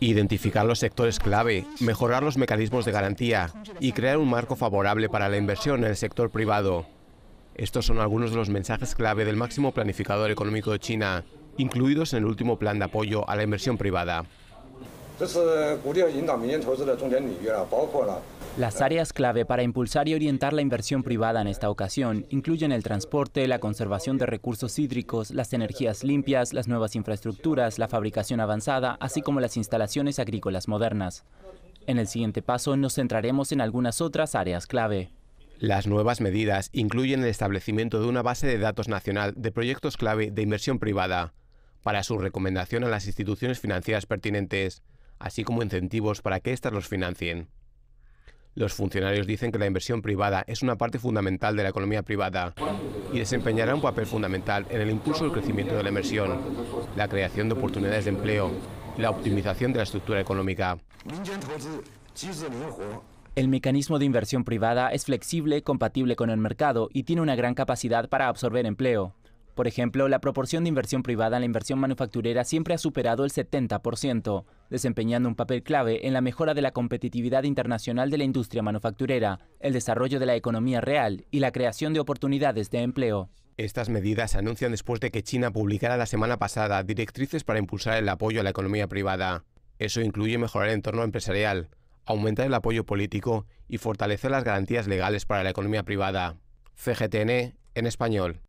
Identificar los sectores clave, mejorar los mecanismos de garantía y crear un marco favorable para la inversión en el sector privado. Estos son algunos de los mensajes clave del máximo planificador económico de China, incluidos en el último plan de apoyo a la inversión privada. Eh, las áreas clave para impulsar y orientar la inversión privada en esta ocasión incluyen el transporte, la conservación de recursos hídricos, las energías limpias, las nuevas infraestructuras, la fabricación avanzada, así como las instalaciones agrícolas modernas. En el siguiente paso nos centraremos en algunas otras áreas clave. Las nuevas medidas incluyen el establecimiento de una base de datos nacional de proyectos clave de inversión privada para su recomendación a las instituciones financieras pertinentes así como incentivos para que éstas los financien. Los funcionarios dicen que la inversión privada es una parte fundamental de la economía privada y desempeñará un papel fundamental en el impulso del crecimiento de la inversión, la creación de oportunidades de empleo la optimización de la estructura económica. El mecanismo de inversión privada es flexible, compatible con el mercado y tiene una gran capacidad para absorber empleo. Por ejemplo, la proporción de inversión privada en la inversión manufacturera siempre ha superado el 70%, desempeñando un papel clave en la mejora de la competitividad internacional de la industria manufacturera, el desarrollo de la economía real y la creación de oportunidades de empleo. Estas medidas se anuncian después de que China publicara la semana pasada directrices para impulsar el apoyo a la economía privada. Eso incluye mejorar el entorno empresarial, aumentar el apoyo político y fortalecer las garantías legales para la economía privada. CGTN en español.